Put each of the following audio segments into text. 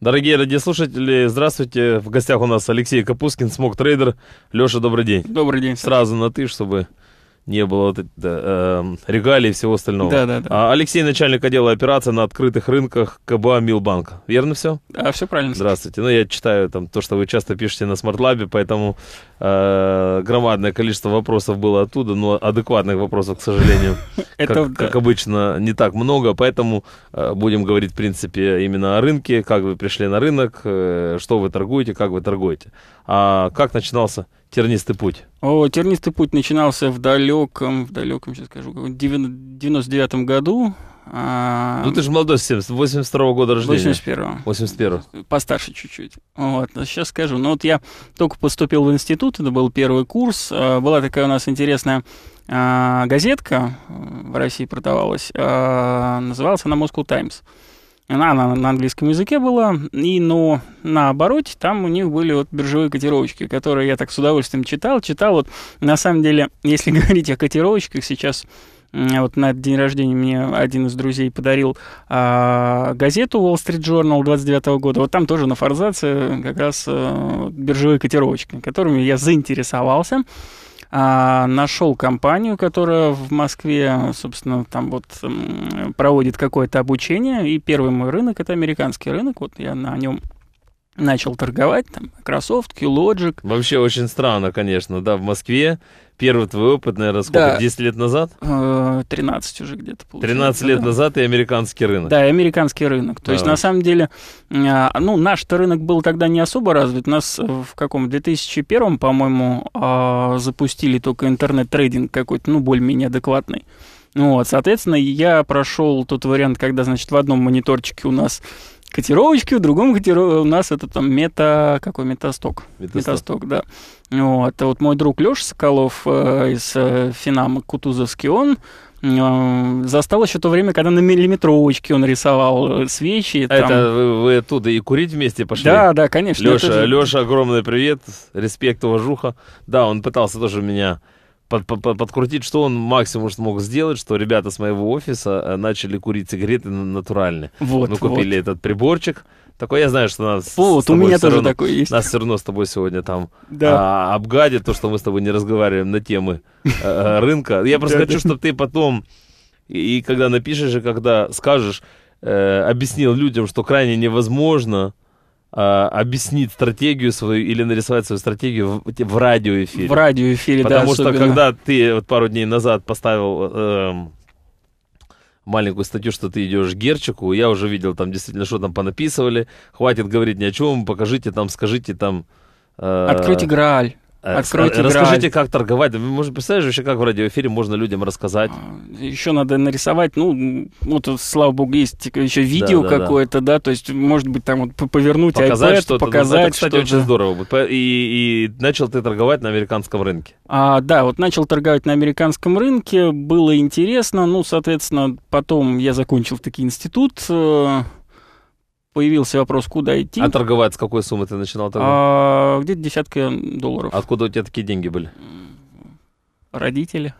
Дорогие радиослушатели, здравствуйте. В гостях у нас Алексей Капускин, смог трейдер. Леша, добрый день. Добрый день. Сразу на ты, чтобы не было вот, э, регалий и всего остального. Да, да, да. А Алексей, начальник отдела операции на открытых рынках КБА Милбанк. Верно все? Да, все правильно. Здравствуйте. Ну, я читаю там то, что вы часто пишете на SmartLab, поэтому э, громадное количество вопросов было оттуда, но адекватных вопросов, к сожалению, как обычно, не так много, поэтому э, будем говорить, в принципе, именно о рынке, как вы пришли на рынок, э, что вы торгуете, как вы торгуете. А как начинался тернистый путь? О, тернистый путь начинался в далеком, в далеком, сейчас скажу, 99-м году. А, ну ты же молодой, 82 -го года рождения. 81-го. 81-го. Постарше чуть-чуть. Вот, сейчас скажу. Ну вот я только поступил в институт, это был первый курс. А, была такая у нас интересная а, газетка э, в России продавалась. Называлась она Moscow Times. Она, на, на английском языке была, и, но наоборот, там у них были вот биржевые котировочки, которые я так с удовольствием читал. Читал вот, на самом деле, если говорить о котировочках, сейчас вот на день рождения мне один из друзей подарил а, газету Wall Street Journal 29 года. Вот там тоже на форзаце как раз а, биржевые котировочки, которыми я заинтересовался. А, нашел компанию, которая в Москве, собственно, там вот проводит какое-то обучение. И первый мой рынок это американский рынок. Вот я на нем начал торговать, там, Microsoft, QLogic. Вообще очень странно, конечно, да, в Москве. Первый твой опыт, наверное, сколько, да. 10 лет назад? 13 э, уже где-то получилось. 13 лет да. назад и американский рынок. Да, и американский рынок. То да. есть, на самом деле, э, ну, наш-то рынок был тогда не особо развит. Нас в каком, 2001, по-моему, э, запустили только интернет-трейдинг какой-то, ну, более-менее адекватный. Ну, вот, соответственно, я прошел тот вариант, когда, значит, в одном мониторчике у нас котировочки, в другом котиров... у нас это там мета... Какой? Метасток. Метасток, Метасток да. Вот. А вот мой друг Леша Соколов э, из э, Финама Кутузовский, он э, застал еще то время, когда на миллиметровочке он рисовал э, свечи. А там... это вы, вы оттуда и курить вместе пошли? Да, да, конечно. Леша, же... Леша огромный привет, респект, уважуха. Да, он пытался тоже меня под, под, подкрутить, что он максимум что мог сделать, что ребята с моего офиса э, начали курить сигареты натуральные, Вот, Мы купили вот. этот приборчик. Такой, я знаю, что нас Вот, у меня тоже равно, такой есть. Нас все равно с тобой сегодня там да. а, обгадят, то, что мы с тобой не разговариваем на темы э, э, рынка. Я просто хочу, чтобы ты потом, и, когда напишешь, и когда скажешь, объяснил людям, что крайне невозможно а, объяснить стратегию свою или нарисовать свою стратегию в, в радиоэфире. В радиоэфире, Потому да. Потому что особенно. когда ты вот пару дней назад поставил эм, маленькую статью, что ты идешь к Герчику, я уже видел там действительно, что там понаписывали. Хватит говорить ни о чем, покажите там, скажите там. Э, Откройте Грааль. Э, Откройте Расскажите, грань. как торговать. Вы, можете представить, вообще, как в радиоэфире можно людям рассказать? А, еще надо нарисовать, ну, вот, слава богу, есть еще видео да, да, какое-то, да. да, то есть, может быть, там вот повернуть показать iPad, что-то. Ну, показать это, кстати, что-то. очень здорово. И, и начал ты торговать на американском рынке. А, да, вот начал торговать на американском рынке, было интересно, ну, соответственно, потом я закончил таки институт, э, появился вопрос, куда идти. А торговать с какой суммы ты начинал торговать? А, где-то десятка долларов. Откуда у тебя такие деньги были? Родители.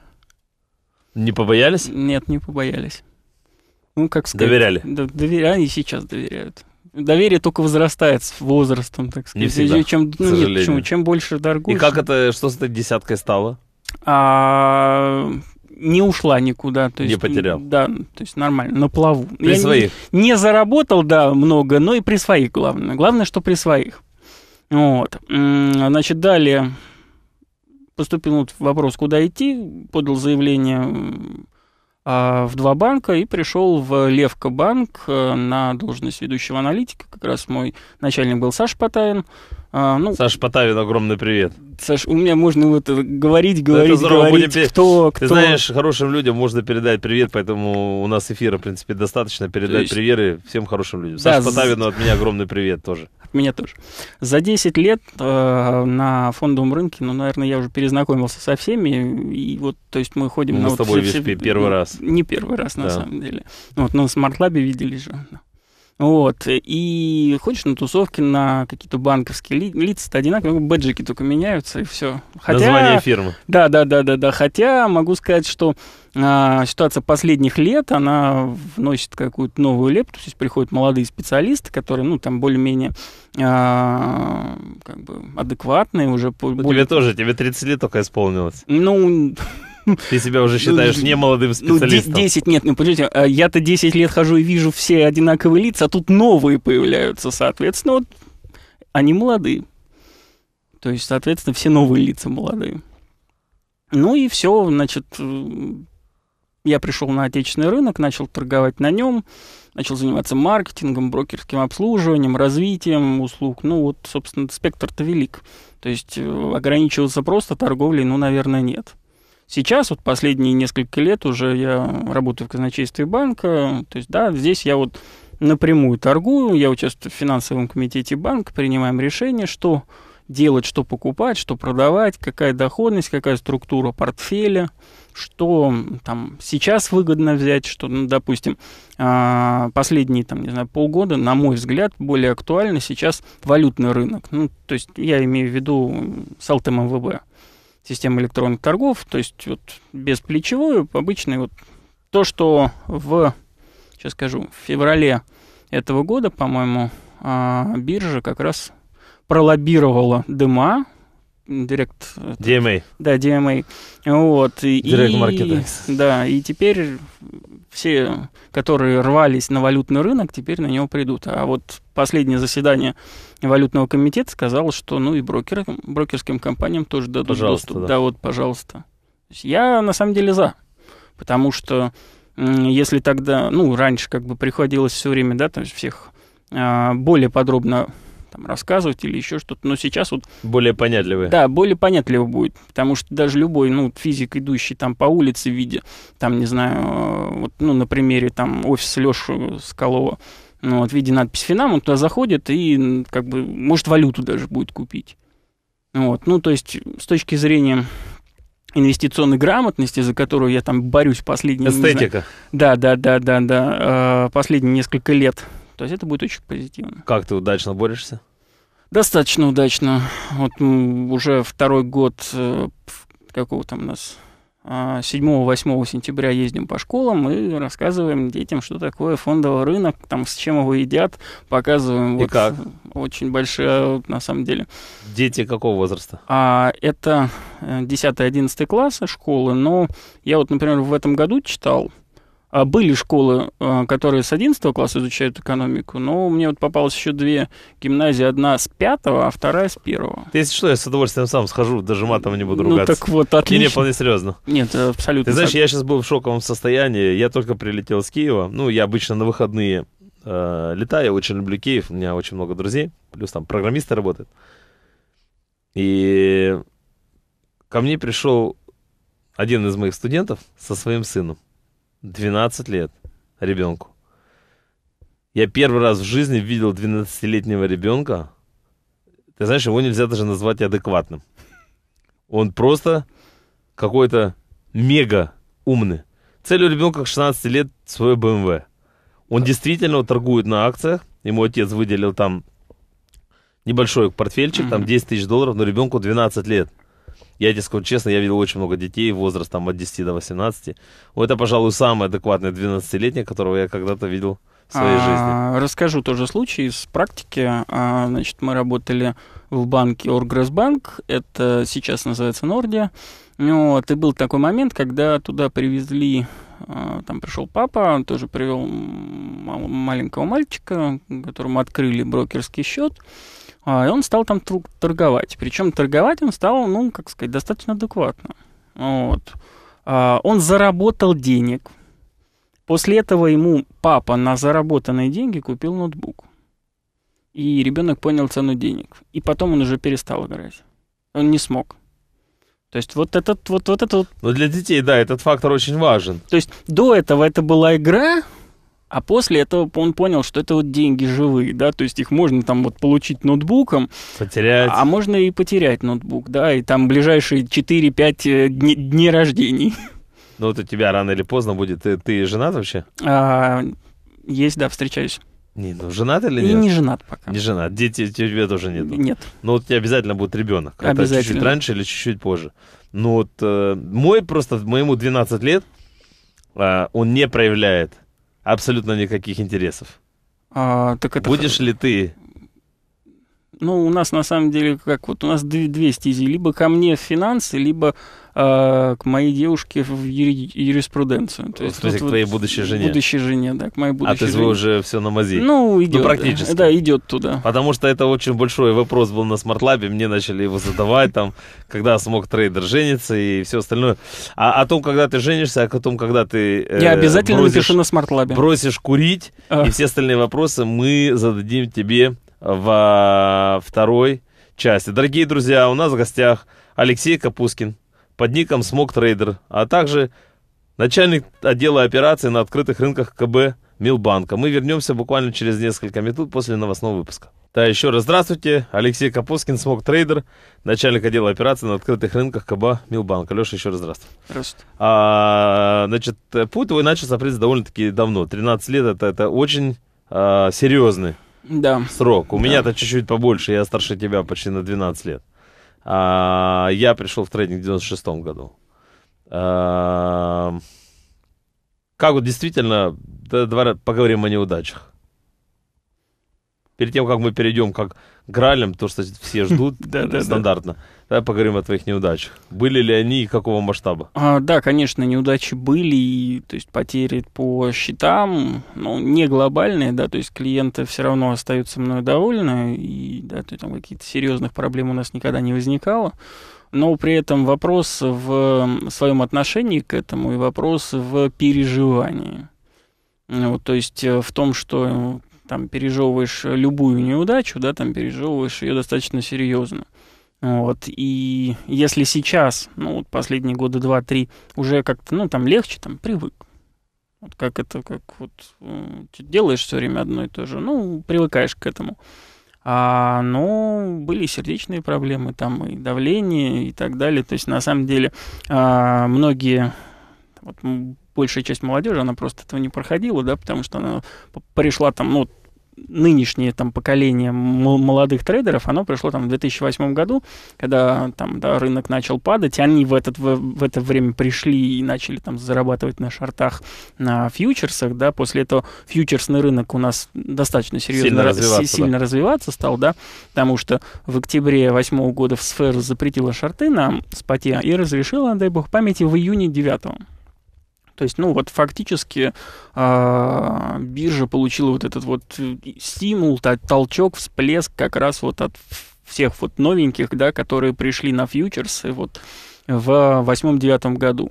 Не побоялись? Нет, не побоялись. Ну, как сказать. Доверяли? Да, доверяли, и сейчас доверяют. Доверие только возрастает с возрастом, так сказать. Не всегда, чем, ну, нет, почему? Чем больше торгуешь... И как это, что с этой десяткой стало? А, не ушла никуда. То есть, не потерял. Да, то есть нормально, на плаву. При Я своих. Не, не заработал, да, много, но и при своих главное. Главное, что при своих. Вот. Значит, далее поступил вот вопрос, куда идти, подал заявление а, в два банка и пришел в Левка банк э, на должность ведущего аналитика. Как раз мой начальник был Саша Потаин. А, ну, Саша Потавин, огромный привет. Саш, у меня можно вот говорить, говорить, здорово, говорить, будем... кто, кто. Ты знаешь, хорошим людям можно передать привет, поэтому у нас эфира, в принципе, достаточно передать есть... приверы всем хорошим людям. Да, Саша Потавину от меня огромный привет тоже. От меня тоже. За 10 лет э, на фондовом рынке, ну, наверное, я уже перезнакомился со всеми, и вот, то есть мы ходим... Мы на с вот тобой все, все... первый ну, раз. Не первый раз, да. на самом деле. Вот, но ну, в смарт-лабе видели же. Вот. И ходишь на тусовки, на какие-то банковские ли, лица-то одинаковые, ну, бэджики только меняются, и все. Хотя, Название фирмы. Да, да, да, да, да. Хотя могу сказать, что а, ситуация последних лет, она вносит какую-то новую лепту. То есть приходят молодые специалисты, которые, ну, там более-менее а, как бы адекватные уже. Ну, более... Тебе тоже, тебе 30 лет только исполнилось. Ну, Ты себя уже считаешь ну, молодым ну, специалистом. Ну, 10 нет, ну, понимаете, а я-то 10 лет хожу и вижу все одинаковые лица, а тут новые появляются, соответственно, вот они молодые. То есть, соответственно, все новые лица молодые. Ну и все, значит, э, я пришел на отечественный рынок, начал торговать на нем, начал заниматься маркетингом, брокерским обслуживанием, развитием услуг. Ну вот, собственно, спектр-то велик. То есть э, ограничиваться просто торговлей, ну, наверное, нет. Сейчас, вот последние несколько лет уже я работаю в казначействе банка, то есть, да, здесь я вот напрямую торгую, я участвую в финансовом комитете банка, принимаем решение, что делать, что покупать, что продавать, какая доходность, какая структура портфеля, что там сейчас выгодно взять, что, ну, допустим, а, последние там, не знаю, полгода, на мой взгляд, более актуально сейчас валютный рынок. Ну, то есть я имею в виду с ЛТМВБ система электронных торгов, то есть вот без плечевую, обычный вот то, что в, сейчас скажу, в феврале этого года, по-моему, а, биржа как раз пролоббировала ДМА, Директ э, DMA. Да, DMA. Вот. Direct и, Да, и теперь все, которые рвались на валютный рынок, теперь на него придут. А вот последнее заседание валютного комитета сказал, что ну и брокер, брокерским компаниям тоже дадут пожалуйста, доступ. Да. да, вот, пожалуйста. Я на самом деле за, потому что если тогда, ну, раньше как бы приходилось все время, да, то есть всех а, более подробно там, рассказывать или еще что-то. Но сейчас вот... Более понятливый. Да, более понятливо будет. Потому что даже любой ну, физик, идущий там по улице в виде, там, не знаю, э, вот, ну, на примере там офиса Леши Скалова, ну, вот, в виде надписи «Финам», он туда заходит и, как бы, может, валюту даже будет купить. Вот, ну, то есть, с точки зрения инвестиционной грамотности, за которую я там борюсь последние... Эстетика. Знаю, да, да, да, да, да. Э, последние несколько лет то есть это будет очень позитивно. Как ты удачно борешься? Достаточно удачно. Вот уже второй год, э, какого там у нас, 7-8 а, сентября ездим по школам и рассказываем детям, что такое фондовый рынок, там с чем его едят, показываем. И вот как? Очень большая, на самом деле. Дети какого возраста? А, это 10-11 э, классы школы, но я вот, например, в этом году читал, а, были школы, а, которые с 11 класса изучают экономику, но мне вот попалось еще две гимназии. Одна с 5, а вторая с 1. Ты, если что, я с удовольствием сам схожу, даже матом не буду ну ругаться. Ну так вот, отлично. Не, не, вполне серьезно. Нет, э, абсолютно. Ты знаешь, я сейчас был в шоковом состоянии. Я только прилетел с Киева. Ну, я обычно на выходные э, летаю. Я очень люблю Киев, у меня очень много друзей. Плюс там программисты работают. И ко мне пришел один из моих студентов со своим сыном. 12 лет ребенку. Я первый раз в жизни видел 12-летнего ребенка. Ты знаешь, его нельзя даже назвать адекватным. Он просто какой-то мега умный. Цель у ребенка 16 лет свой BMW. Эм Он действительно торгует на акциях. Ему отец выделил там небольшой портфельчик, там 10 тысяч долларов, но ребенку 12 лет. Я тебе скажу честно, я видел очень много детей, возраст там от 10 до 18. Это, пожалуй, самый адекватный 12-летний, которого я когда-то видел в своей а, жизни. Расскажу тоже случай из практики. А, значит, мы работали в банке Оргресбанк, это сейчас называется Нордия. Ну вот, и был такой момент, когда туда привезли, а, там пришел папа, он тоже привел маленького мальчика, которому открыли брокерский счет. А, и он стал там торговать. Причем торговать он стал, ну, как сказать, достаточно адекватно. Вот. А, он заработал денег. После этого ему папа на заработанные деньги купил ноутбук. И ребенок понял цену денег. И потом он уже перестал играть. Он не смог. То есть вот этот вот, вот этот Но ну, для детей, да, этот фактор очень важен. То есть до этого это была игра, а после этого он понял, что это вот деньги живые, да, то есть их можно там вот получить ноутбуком. Потерять. А можно и потерять ноутбук, да, и там ближайшие 4-5 дни, дней рождений. Ну вот у тебя рано или поздно будет... Ты, ты женат вообще? А, есть, да, встречаюсь. Не, ну женат или нет? Не, не женат пока. Не женат. Дети тебе тоже нет. Нет. Ну вот у тебя обязательно будет ребенок. Обязательно. Чуть-чуть раньше или чуть-чуть позже. Ну вот э, мой просто, моему 12 лет, э, он не проявляет абсолютно никаких интересов. А, так это... Будешь ли ты? Ну, у нас на самом деле, как вот у нас две, две стези. Либо ко мне финансы, либо э, к моей девушке в юри- юриспруденцию. То есть, в есть вот, к твоей будущей жене. Будущей жене, да, к моей а будущей. А ты жене. уже все на мази. Ну, идет. Ну, практически. Да, идет туда. Потому что это очень большой вопрос был на смарт-лабе, мне начали его задавать там, когда смог трейдер жениться и все остальное. А о том, когда ты женишься, а о том, когда ты... Э, Я обязательно бросишь, напишу на смарт-лабе. Бросишь курить, а. и все остальные вопросы мы зададим тебе во второй части. Дорогие друзья, у нас в гостях Алексей Капускин, под ником трейдер, а также начальник отдела операций на открытых рынках КБ Милбанка. Мы вернемся буквально через несколько минут после новостного выпуска. Да, еще раз здравствуйте. Алексей Капускин, Смог Трейдер, начальник отдела операций на открытых рынках КБ Милбанка. Леша, еще раз здравствуй. Здравствуйте. А, значит, путь твой начался, в принципе, довольно-таки давно. 13 лет это, это очень а, серьезный да. срок. У да. меня-то чуть-чуть побольше, я старше тебя почти на 12 лет. А, я пришел в трейдинг в 96-м году. А, как вот действительно, давай поговорим о неудачах. Перед тем, как мы перейдем как гралям, то, что все ждут стандартно. Давай поговорим о твоих неудачах. Были ли они и какого масштаба? А, да, конечно, неудачи были, и, то есть потери по счетам, ну, не глобальные, да, то есть клиенты все равно остаются мной довольны, и, да, то есть там каких-то серьезных проблем у нас никогда не возникало но при этом вопрос в своем отношении к этому и вопрос в переживании. Вот, то есть э, в том, что там пережевываешь любую неудачу, да, там пережевываешь ее достаточно серьезно. Вот, и если сейчас, ну, вот последние года два-три, уже как-то, ну, там легче, там, привык. Вот как это, как вот э, делаешь все время одно и то же, ну, привыкаешь к этому. А, ну были сердечные проблемы, там, и давление, и так далее. То есть, на самом деле, а, многие, вот, большая часть молодежи, она просто этого не проходила, да, потому что она пришла там, ну, нынешнее там, поколение молодых трейдеров, оно пришло там, в 2008 году, когда там, да, рынок начал падать, и они в, этот, в, в это время пришли и начали там, зарабатывать на шартах, на фьючерсах. Да. После этого фьючерсный рынок у нас достаточно серьезно сильно, развиваться, сильно да. развиваться стал, да, потому что в октябре 2008 года в сферу запретила шарты на споте и разрешила, дай бог памяти, в июне 2009 то есть, ну вот фактически э, биржа получила вот этот вот э, стимул, толчок, всплеск как раз вот от всех вот новеньких, да, которые пришли на фьючерсы вот в восьмом-девятом году.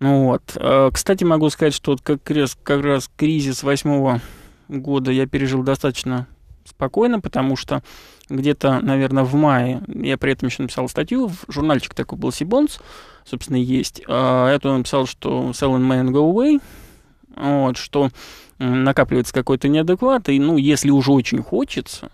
Ну вот. Э, кстати, могу сказать, что вот как раз, как раз кризис восьмого года я пережил достаточно спокойно, потому что где-то, наверное, в мае я при этом еще написал статью в журнальчик такой был Сибонс, собственно, есть. А, это он написал, что sell in man go away, вот, что накапливается какой-то неадекват, и, ну, если уже очень хочется,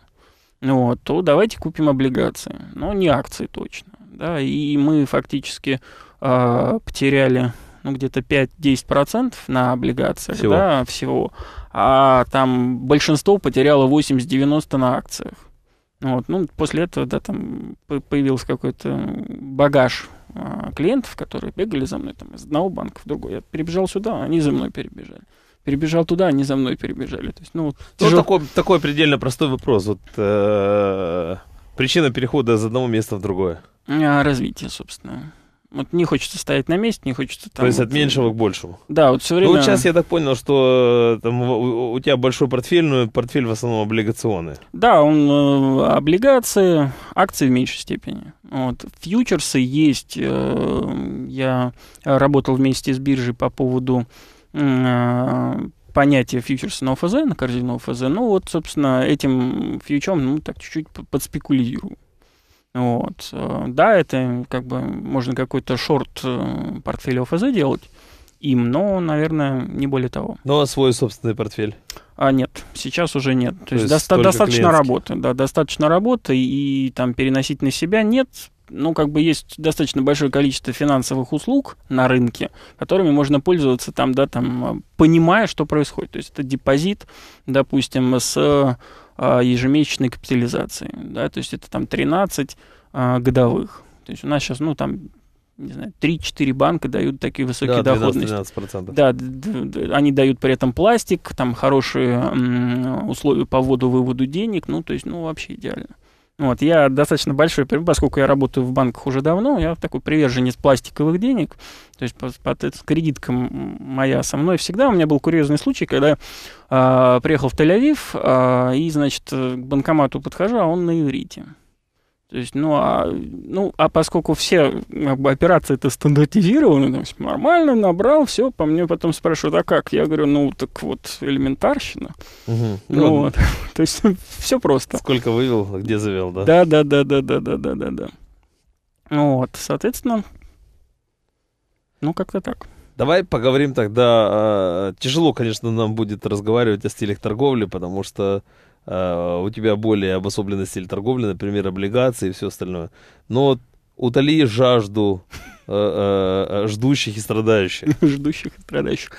вот, то давайте купим облигации, но не акции точно, да, и мы фактически а, потеряли ну, где-то 5-10% на облигациях, всего. да, всего, а там большинство потеряло 80-90 на акциях. Вот. Ну, после этого, да, там появился какой-то багаж а, клиентов, которые бегали за мной там, из одного банка в другой. Я перебежал сюда, они за мной перебежали. Перебежал туда, они за мной перебежали. То есть, ну, вот, тяжел... ну такой, такой предельно простой вопрос. Вот, э, причина перехода из одного места в другое. А Развитие, собственно. Вот не хочется стоять на месте, не хочется там... То есть от меньшего к большему. Да, вот все время... Ну, вот сейчас я так понял, что э, там, у, тебя большой портфель, но ну, портфель в основном облигационный. Да, он э, облигации, акции в меньшей степени. Вот. Фьючерсы есть. Э, я работал вместе с биржей по поводу э, понятие фьючерса на ОФЗ, на корзину ОФЗ. Ну вот, собственно, этим фьючером, ну так чуть-чуть подспекулирую. Вот. Да, это как бы можно какой-то шорт э, портфель ОФЗ делать им, но, наверное, не более того. Но свой собственный портфель? А нет, сейчас уже нет. То, То есть доста- достаточно клиентский. работы, да, достаточно работы, и там переносить на себя нет, ну, как бы есть достаточно большое количество финансовых услуг на рынке, которыми можно пользоваться там, да, там, понимая, что происходит. То есть это депозит, допустим, с а, ежемесячной капитализацией, да, то есть это там 13 а, годовых. То есть у нас сейчас, ну, там не знаю, 3-4 банка дают такие высокие да, 12, доходности. Да, они дают при этом пластик, там хорошие условия по вводу-выводу денег, ну, то есть, ну, вообще идеально. Вот, я достаточно большой, поскольку я работаю в банках уже давно, я такой приверженец пластиковых денег. То есть, под, под кредитка моя со мной всегда. У меня был курьезный случай, когда э, приехал в Тель-Авив, э, и, значит, к банкомату подхожу, а он на иврите. То есть, ну, а, ну, а поскольку все как бы, операции это стандартизированы, то есть нормально набрал, все, по мне потом спрашивают, а как? Я говорю, ну, так вот, элементарщина. Угу. Ну, ну вот. то есть, ну, все просто. Сколько вывел, где завел, да? Да, да, да, да, да, да, да, да, да. Ну вот, соответственно, ну, как-то так. Давай поговорим тогда. А, тяжело, конечно, нам будет разговаривать о стилях торговли, потому что Э, у тебя более обособленный стиль торговли, например, облигации и все остальное. Но утоли жажду э, э, ждущих и страдающих. Ждущих и страдающих.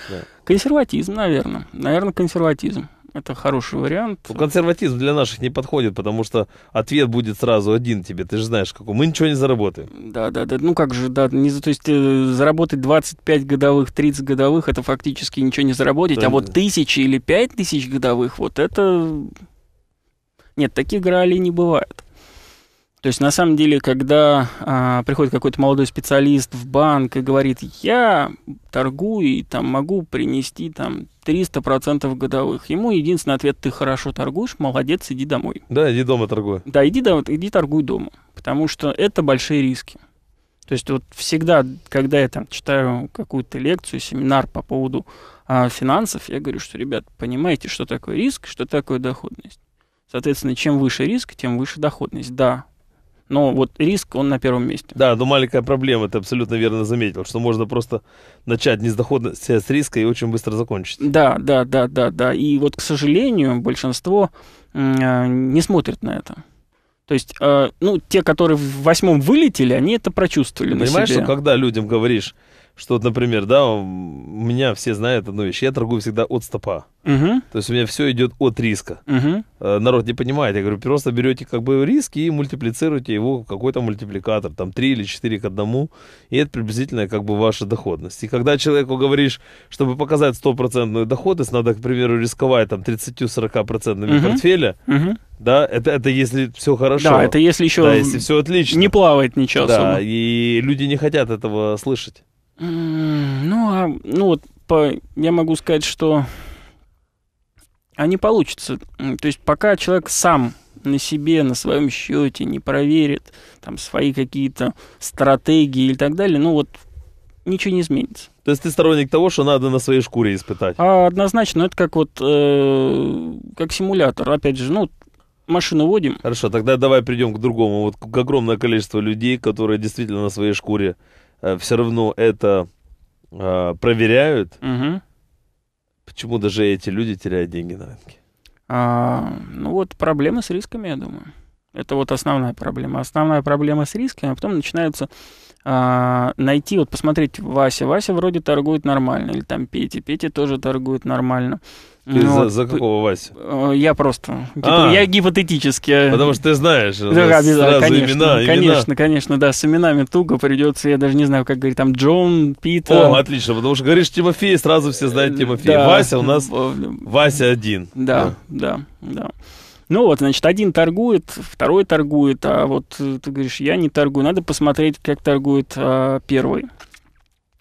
Консерватизм, наверное. Наверное, консерватизм. Это хороший вариант. Ну, консерватизм для наших не подходит, потому что ответ будет сразу один тебе. Ты же знаешь, какой. Мы ничего не заработаем. Да, да, да. Ну как же, да. Не, то есть заработать 25 годовых, 30 годовых, это фактически ничего не заработать. А да, а вот тысячи или пять тысяч годовых, вот это нет, таких граалей не бывает. То есть, на самом деле, когда а, приходит какой-то молодой специалист в банк и говорит, я торгую и там, могу принести там, 300% годовых, ему единственный ответ, ты хорошо торгуешь, молодец, иди домой. Да, иди дома торгуй. Да, иди, да, иди торгуй дома, потому что это большие риски. То есть вот всегда, когда я там читаю какую-то лекцию, семинар по поводу а, финансов, я говорю, что, ребят, понимаете, что такое риск, что такое доходность. Соответственно, чем выше риск, тем выше доходность. Да, но вот риск, он на первом месте. Да, но маленькая проблема, ты абсолютно верно заметил, что можно просто начать не с доходности, а с риска и очень быстро закончить. Да, да, да, да, да. И вот, к сожалению, большинство э, не смотрит на это. То есть, э, ну, те, которые в восьмом вылетели, они это прочувствовали ты на понимаешь, себе. что когда людям говоришь, что вот, например, да, у меня все знают одну вещь, я торгую всегда от стопа. Угу. То есть у меня все идет от риска. Угу. Народ не понимает, я говорю, просто берете как бы риски и мультиплицируете его какой-то мультипликатор, там 3 или 4 к 1, и это приблизительно как бы ваша доходность. И когда человеку говоришь, чтобы показать стопроцентную доходность, надо, к примеру, рисковать там 30-40% угу. портфеля, угу. Да, это, это если все хорошо. Да, это если еще да, если все отлично. не плавает ничего да, особо. и люди не хотят этого слышать. Ну, а, ну вот по, я могу сказать, что они а получатся. То есть пока человек сам на себе, на своем счете не проверит там свои какие-то стратегии и так далее, ну вот ничего не изменится. То есть ты сторонник того, что надо на своей шкуре испытать? А, однозначно, ну это как вот э, как симулятор. Опять же, ну, машину водим. Хорошо, тогда давай придем к другому. Вот к огромное количество людей, которые действительно на своей шкуре Э, все равно это э, проверяют. Угу. Почему даже эти люди теряют деньги на рынке? А, ну вот проблемы с рисками, я думаю. Это вот основная проблема. Основная проблема с рисками, а потом начинаются а, найти, вот посмотреть Вася. Вася вроде торгует нормально, или там Петя. Петя тоже торгует нормально. ну, за, вот, за какого Вася? Э, я просто. Типа, а, я гипотетически. Э, потому что ты знаешь. Да, сразу конечно, ну, имена, конечно, конечно, да. С именами туго придется. Я даже не знаю, как говорить там Джон, Питер. О, отлично, потому что говоришь Тимофей, сразу все знают э, Тимофея. Да. Вася у нас Вася один. Да, да, да. да. Ну вот, значит, один торгует, второй торгует, а вот э, ты говоришь, я не торгую, надо посмотреть, как торгует а, первый.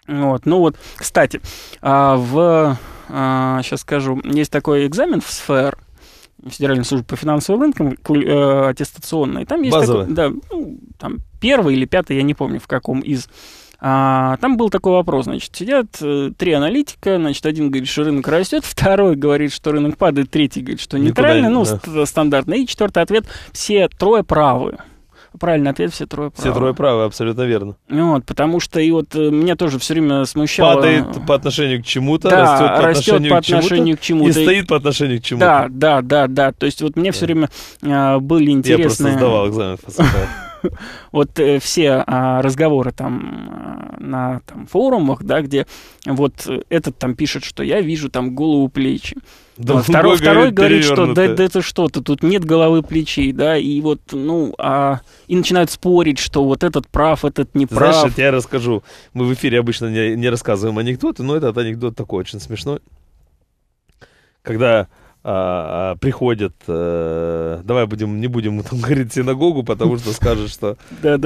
Вот, ну вот, кстати, а, в, а, сейчас скажу, есть такой экзамен в СФР, Федеральной службы по финансовым рынкам, э, аттестационный, Там есть Базовый. Такой, да, ну, там первый или пятый, я не помню, в каком из а, там был такой вопрос, значит, сидят э, три аналитика, значит, один говорит, что рынок растет, второй говорит, что рынок падает, третий говорит, что нейтрально, ну, да. стандартно, и четвертый ответ, все трое правы. Правильный ответ, все трое правы. Все трое правы, абсолютно верно. Вот, потому что и вот э, меня тоже все время смущало... Падает по отношению к чему-то, да, растет по растет отношению, по отношению к, чему-то, к чему-то. И стоит по отношению к чему-то. Да, да, да, да. То есть вот мне да. все время э, были интересные... Я просто сдавал экзамен по вот э, все а, разговоры там а, на там, форумах, да, где вот э, этот там пишет, что я вижу там голову плечи. Да, вот, второй, второй говорит, что да, да это что-то, тут нет головы плечей, да, и вот, ну, а, и начинают спорить, что вот этот прав, этот не прав. Знаешь, я расскажу, мы в эфире обычно не, не рассказываем анекдоты, но этот анекдот такой очень смешной. Когда а, а, приходят, э, давай будем, не будем там говорить синагогу, потому что скажут, что э,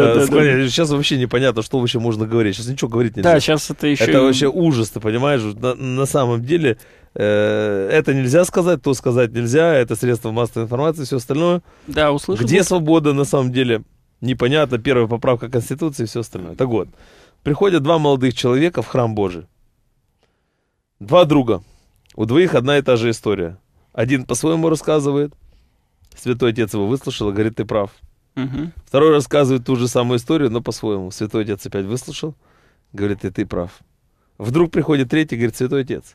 сейчас вообще непонятно, что вообще можно говорить, сейчас ничего говорить нельзя. Да, сейчас это еще... Это вообще ужас, ты понимаешь, на, самом деле э, это нельзя сказать, то сказать нельзя, это средство массовой информации, все остальное. Да, услышал. Где свобода на самом деле? Непонятно, первая поправка Конституции и все остальное. Так вот, приходят два молодых человека в храм Божий. Два друга. У двоих одна и та же история – один по-своему рассказывает. Святой отец его выслушал и говорит, ты прав. Угу. Второй рассказывает ту же самую историю, но по-своему. Святой отец опять выслушал, говорит, и ты прав. Вдруг приходит третий, говорит, святой отец.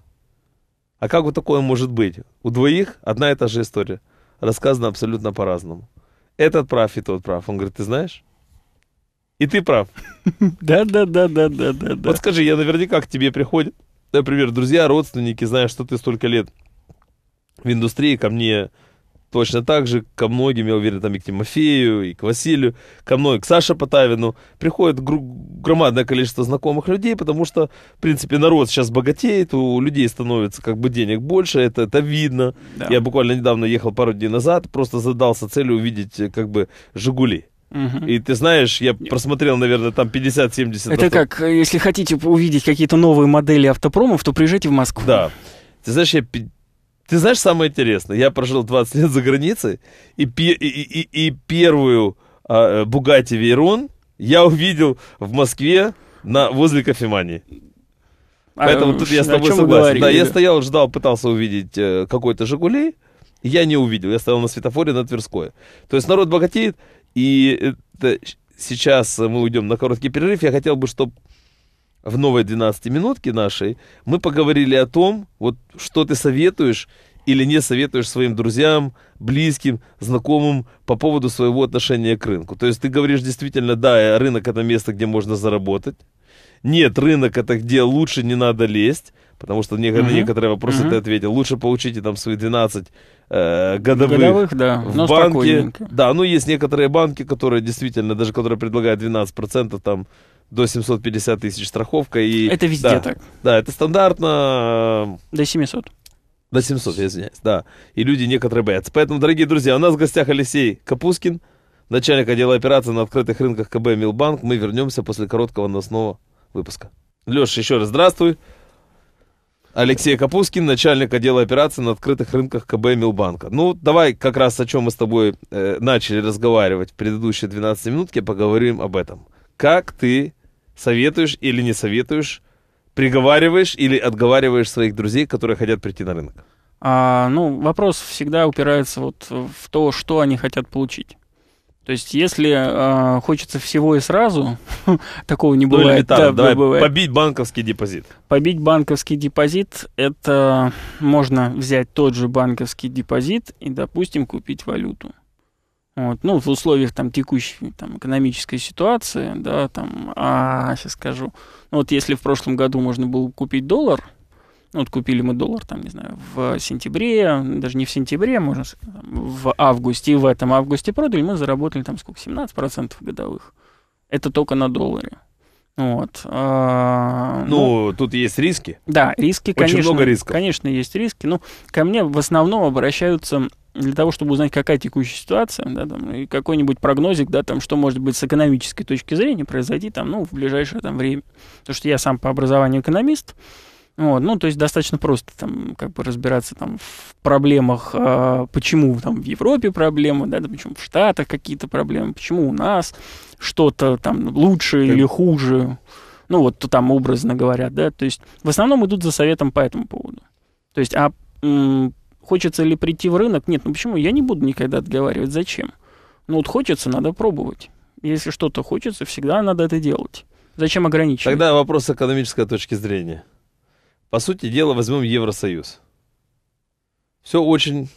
А как вот такое может быть? У двоих одна и та же история. Рассказана абсолютно по-разному. Этот прав и тот прав. Он говорит, ты знаешь? И ты прав. Да, да, да, да, да, да. Вот скажи, я наверняка к тебе приходит, например, друзья, родственники, знаешь, что ты столько лет в индустрии ко мне точно так же, ко многим, я уверен, там и к Тимофею, и к Василию, ко мной, к Саше Потавину, приходит громадное количество знакомых людей, потому что, в принципе, народ сейчас богатеет, у людей становится как бы денег больше, это, это видно. Да. Я буквально недавно ехал пару дней назад, просто задался целью увидеть э, как бы «Жигули». Угу. И ты знаешь, я просмотрел, наверное, там 50-70. Это как, э, если хотите увидеть какие-то новые модели автопромов, то приезжайте в Москву. Да. Ты знаешь, я ты знаешь, самое интересное, я прожил 20 лет за границей, и, и, и, и первую а, э, Бугати Вейрон я увидел в Москве на, возле кофемании. А, Поэтому э, тут я с тобой согласен. да, я стоял, ждал, пытался увидеть э, какой-то «Жигули», я не увидел, я стоял на светофоре на Тверской. То есть народ богатеет, и это, сейчас мы уйдем на короткий перерыв. Я хотел бы, чтобы в новой 12 минутке нашей мы поговорили о том, вот что ты советуешь или не советуешь своим друзьям, близким, знакомым по поводу своего отношения к рынку. То есть ты говоришь действительно, да, рынок это место, где можно заработать. Нет, рынок это где лучше не надо лезть, потому что на угу. некоторые вопросы угу. ты ответил. Лучше получите там свои 12 э, годовых, годовых да, в но банке. Да, ну есть некоторые банки, которые действительно, даже которые предлагают 12% там до 750 тысяч страховка. И, это везде да, так. Да, это стандартно. До 700. До 700, я извиняюсь, да. И люди некоторые боятся. Поэтому, дорогие друзья, у нас в гостях Алексей Капускин, начальник отдела операций на открытых рынках КБ «Милбанк». Мы вернемся после короткого новостного выпуска. Леша, еще раз здравствуй. Алексей Капускин, начальник отдела операций на открытых рынках КБ «Милбанка». Ну, давай как раз о чем мы с тобой э, начали разговаривать в предыдущие 12 минутки, поговорим об этом. Как ты советуешь или не советуешь, приговариваешь или отговариваешь своих друзей, которые хотят прийти на рынок? А, ну, вопрос всегда упирается вот в то, что они хотят получить. То есть, если э, хочется всего и сразу, такого не ну бывает. Ну, да, давай бывает. Побить банковский депозит. Побить банковский депозит это можно взять тот же банковский депозит и, допустим, купить валюту. Вот, ну, в условиях там текущей там, экономической ситуации, да, там, а, сейчас скажу, ну, вот если в прошлом году можно было купить доллар, ну, вот купили мы доллар, там, не знаю, в сентябре, даже не в сентябре, можно сказать, в августе, в этом августе продали, мы заработали там сколько, 17% годовых. Это только на долларе. Вот. А, ну, ну, тут есть риски. Да, риски, конечно. Очень много рисков. Конечно, есть риски. Но ну, ко мне в основном обращаются для того, чтобы узнать, какая текущая ситуация, да, там, и какой-нибудь прогнозик, да, там, что может быть с экономической точки зрения произойти там, ну, в ближайшее там время. Потому что я сам по образованию экономист, вот, ну, то есть достаточно просто там как бы разбираться там в проблемах, э, почему там в Европе проблемы, да, почему в Штатах какие-то проблемы, почему у нас что-то там лучше или хуже, ну, вот то там образно говорят, да, то есть в основном идут за советом по этому поводу. То есть, а м- хочется ли прийти в рынок? Нет, ну почему? Я не буду никогда отговаривать, зачем? Ну, вот хочется, надо пробовать. Если что-то хочется, всегда надо это делать. Зачем ограничивать? Тогда вопрос с экономической точки зрения. По сути дела, возьмем Евросоюз. Все очень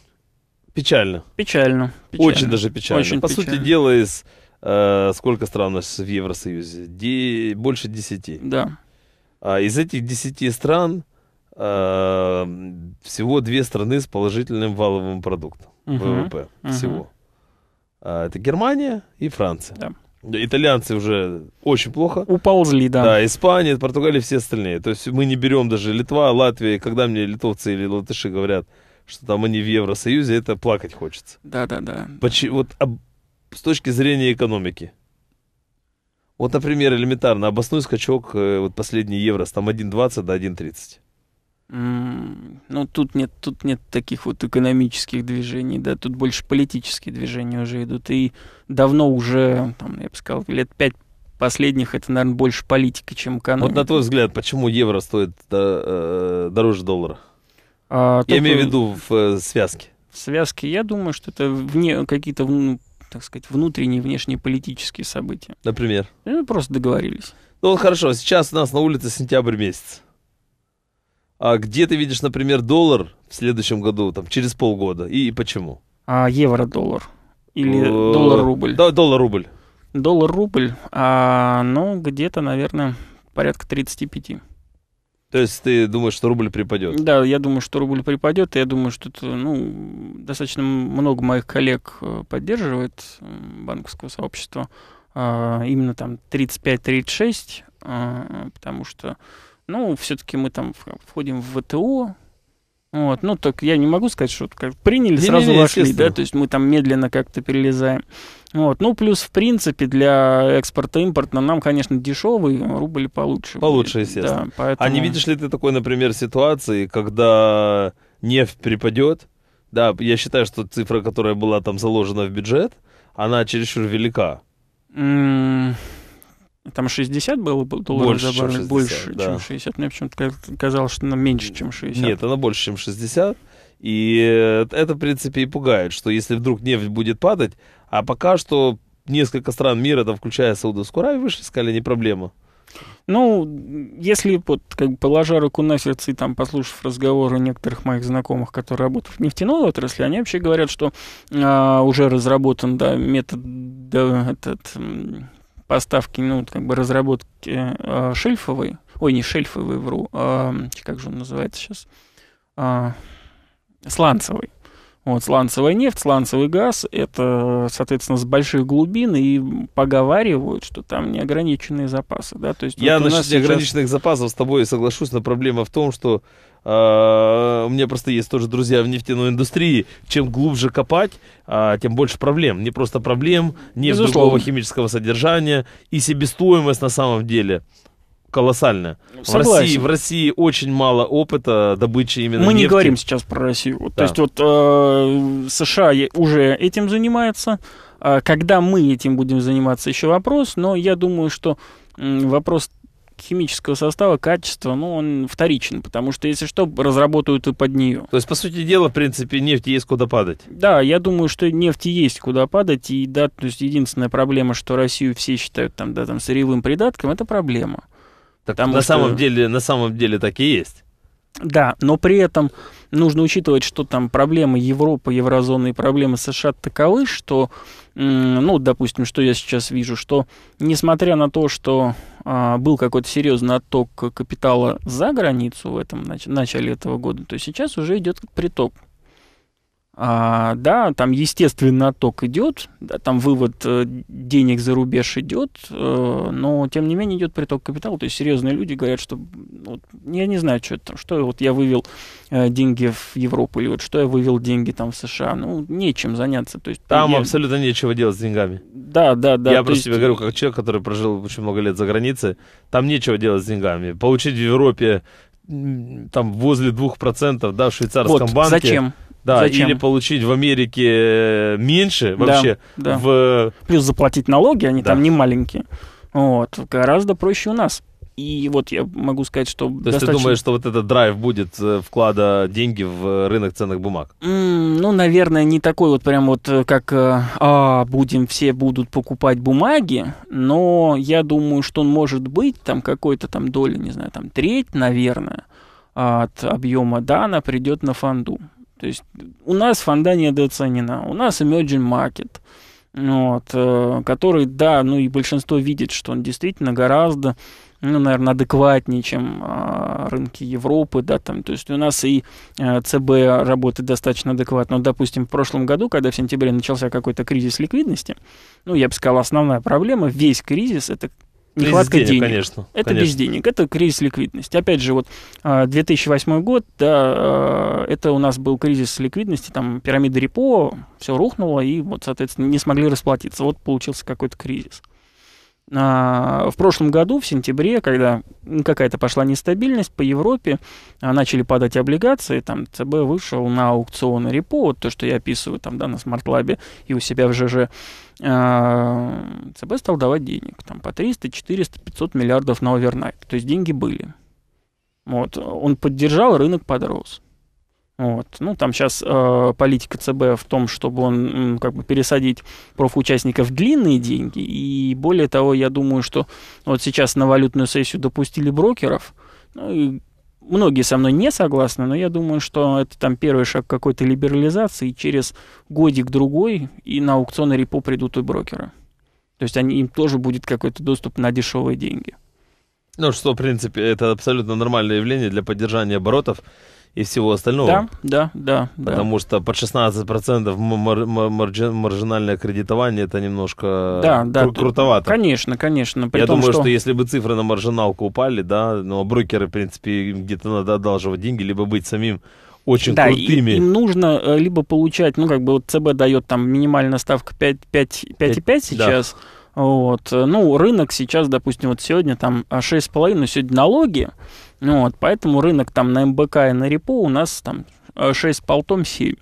печально. Печально. печально. Очень даже печально. Очень По печально. сути дела, из э, сколько стран у нас в Евросоюзе? Де, больше десяти. Да. А из этих десяти стран э, всего две страны с положительным валовым продуктом угу. ВВП. Всего. Угу. Это Германия и Франция. Да. Итальянцы уже очень плохо. Уползли, да. Да, Испания, Португалия, все остальные. То есть мы не берем даже Литва, Латвия. когда мне литовцы или латыши говорят, что там они в Евросоюзе, это плакать хочется. Да, да, да. Почи... Вот об... с точки зрения экономики. Вот, например, элементарно, обоснуй скачок э, вот последний евро, там 1,20 до 1,30. Ну, тут нет, тут нет таких вот экономических движений, да, тут больше политические движения уже идут. И давно уже, там, я бы сказал, лет пять последних это, наверное, больше политика, чем экономика. Вот на твой взгляд, почему евро стоит э, дороже доллара? А, я только... имею в виду в э, связке. В связке, я думаю, что это вне какие-то, ну, так сказать, внутренние, внешние политические события. Например? Ну, просто договорились. Ну, вот хорошо, сейчас у нас на улице сентябрь месяц. А где ты видишь, например, доллар в следующем году, там, через полгода, и, и почему? А, евро-доллар. Или доллар-рубль. Да, доллар-рубль. Доллар-рубль, а, ну, где-то, наверное, порядка 35. То есть ты думаешь, что рубль припадет? Да, я думаю, что рубль припадет. И я думаю, что это, ну, достаточно много моих коллег э, поддерживает э, банковского сообщества. А, именно там 35-36, а, потому что ну, все-таки мы там входим в ВТО. Вот, ну, так я не могу сказать, что как приняли, не, сразу не, не, вошли, да, то есть мы там медленно как-то перелезаем. Вот, ну, плюс, в принципе, для экспорта импорта нам, конечно, дешевый рубль получше. Получше, будет, естественно. Да, поэтому... А не видишь ли ты такой, например, ситуации, когда нефть припадет? Да, я считаю, что цифра, которая была там заложена в бюджет, она чересчур велика. Mm... Там 60 было долларов больше, за баррель? Чем 60, больше, да. чем 60. Мне почему-то казалось, что она меньше, чем 60. Нет, она больше, чем 60. И это, в принципе, и пугает, что если вдруг нефть будет падать, а пока что несколько стран мира, там, включая Саудовскую Аравию, вышли, сказали, не проблема. Ну, если вот как бы положа руку на сердце и там послушав разговоры некоторых моих знакомых, которые работают в нефтяной отрасли, они вообще говорят, что а, уже разработан да, метод да, этот, поставки, ну, как бы разработки э, шельфовой, ой, не шельфовой, вру, э, как же он называется сейчас, э, сланцевой. Вот, сланцевая нефть, сланцевый газ, это, соответственно, с больших глубин, и поговаривают, что там неограниченные запасы, да, то есть... Я вот насчет неограниченных сейчас... запасов с тобой соглашусь, но проблема в том, что а, у меня просто есть тоже друзья в нефтяной индустрии, чем глубже копать, а, тем больше проблем. Не просто проблем, не другого химического содержания и себестоимость на самом деле колоссальная. Ну, в России, в России очень мало опыта добычи именно Мы нефти. не говорим сейчас про Россию. да. То есть вот э, США уже этим занимается. А когда мы этим будем заниматься, еще вопрос. Но я думаю, что вопрос химического состава, качества, ну, он вторичен, потому что, если что, разработают и под нее. То есть, по сути дела, в принципе, нефть есть куда падать? Да, я думаю, что нефти есть куда падать, и да, то есть единственная проблема, что Россию все считают там, да, там, сырьевым придатком, это проблема. Так потому на что... самом деле, на самом деле так и есть. Да, но при этом нужно учитывать, что там проблемы Европы, еврозоны и проблемы США таковы, что ну, допустим, что я сейчас вижу, что несмотря на то, что а, был какой-то серьезный отток капитала за границу в этом нач- начале этого года, то сейчас уже идет приток а, да, там естественно отток идет, да, там вывод э, денег за рубеж идет, э, но тем не менее идет приток капитала. То есть серьезные люди говорят, что ну, вот, я не знаю, что это, что вот я вывел э, деньги в Европу или вот что я вывел деньги там в США. Ну нечем заняться. То есть там я... абсолютно нечего делать с деньгами. Да, да, да. Я просто есть... тебе говорю как человек, который прожил очень много лет за границей, там нечего делать с деньгами. Получить в Европе там возле двух процентов, да, в швейцарском вот, банке. Зачем? Да, Зачем? или получить в Америке э, меньше вообще. Да, да. В... Плюс заплатить налоги, они да. там не маленькие. Вот, гораздо проще у нас. И вот я могу сказать, что... То достаточно... есть ты думаешь, что вот этот драйв будет э, вклада деньги в э, рынок ценных бумаг? Mm, ну, наверное, не такой вот прям вот, как а, будем, все будут покупать бумаги, но я думаю, что он может быть там какой-то там доли не знаю, там треть, наверное, от объема дана придет на фонду. То есть у нас фонда недооценена, у нас emerging market, вот, э, который, да, ну и большинство видит, что он действительно гораздо, ну, наверное, адекватнее, чем а, рынки Европы, да, там, то есть у нас и э, ЦБ работает достаточно адекватно. Вот, допустим, в прошлом году, когда в сентябре начался какой-то кризис ликвидности, ну, я бы сказал, основная проблема, весь кризис, это Нехватка денег, Конечно, это конечно. без денег, это кризис ликвидности. Опять же, вот 2008 а, год, да, а, это у нас был кризис ликвидности, там пирамида репо, все рухнуло, и вот, соответственно, не смогли расплатиться. Вот получился какой-то кризис. А, в прошлом году, в сентябре, когда какая-то пошла нестабильность по Европе, а, начали падать облигации, там ЦБ вышел на аукционный репо, вот то, что я описываю там, да, на смарт-лабе и у себя в ЖЖ, а, ЦБ стал давать денег, там по 300, 400, 500 миллиардов на овернайт, то есть деньги были. Вот, он поддержал, рынок подрос. Вот. Ну, там сейчас э, политика ЦБ в том, чтобы он как бы пересадить профучастников длинные деньги. И более того, я думаю, что вот сейчас на валютную сессию допустили брокеров. Ну, и многие со мной не согласны, но я думаю, что это там первый шаг какой-то либерализации. И через годик-другой и на аукционы репо придут и брокеры. То есть они, им тоже будет какой-то доступ на дешевые деньги. Ну, что, в принципе, это абсолютно нормальное явление для поддержания оборотов и всего остального. Да, да, да. Потому да. что под 16% мар- мар- марджи- маржинальное кредитование это немножко да, да, кру- крутовато. Конечно, конечно. При Я том, думаю, что... что если бы цифры на маржиналку упали, да, но ну, а брокеры, в принципе, где-то надо одалживать деньги, либо быть самим очень да, крутыми. Им, нужно э, либо получать, ну, как бы вот ЦБ дает там минимальная ставка 5,5 сейчас. Да. Вот. Ну, рынок сейчас, допустим, вот сегодня там 6,5, сегодня налоги, ну вот, поэтому рынок там на МБК и на репо у нас там 6 э, полтом 7.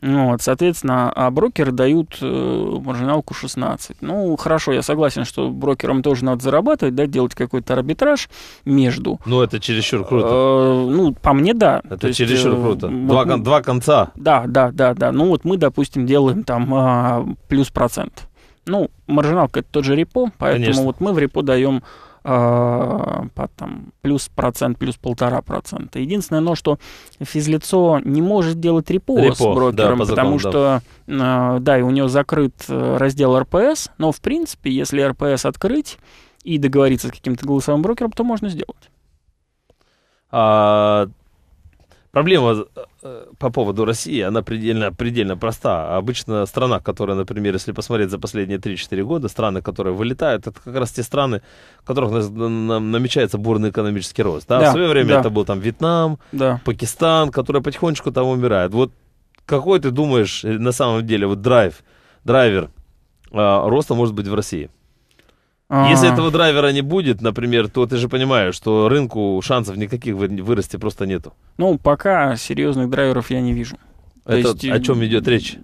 Ну вот, соответственно, а брокеры дают э, маржиналку 16. Ну, хорошо, я согласен, что брокерам тоже надо зарабатывать, да, делать какой-то арбитраж между. Ну, это чересчур круто. Э, ну, по мне, да. Это То есть, чересчур э, круто. Вот, два, ну два конца. Да, да, да, да. Ну, вот мы, допустим, делаем там э, плюс процент. Ну, маржиналка это тот же репо, поэтому Конечно. вот мы в репо даем а, под там плюс процент, плюс полтора процента. Единственное, но что физлицо не может делать репо с брокером, да, по закону, потому что, да. да, и у него закрыт э, раздел РПС, но, в принципе, если РПС открыть и договориться с каким-то голосовым брокером, то можно сделать. А, Проблема э, по поводу России, она предельно, предельно проста. Обычно страна, которая, например, если посмотреть за последние 3-4 года, страны, которые вылетают, это как раз те страны, в которых намечается бурный экономический рост. Да? Да, в свое время да. это был там Вьетнам, да. Пакистан, которые потихонечку там умирают. Вот какой ты думаешь э, на самом деле вот драйв, драйвер э, роста может быть в России? А-а-а. Если а. этого драйвера не будет, например, то ты же понимаешь, что рынку шансов никаких вырасти просто нету. Ну, пока серьезных драйверов я не вижу. Это есть, о чем идет речь?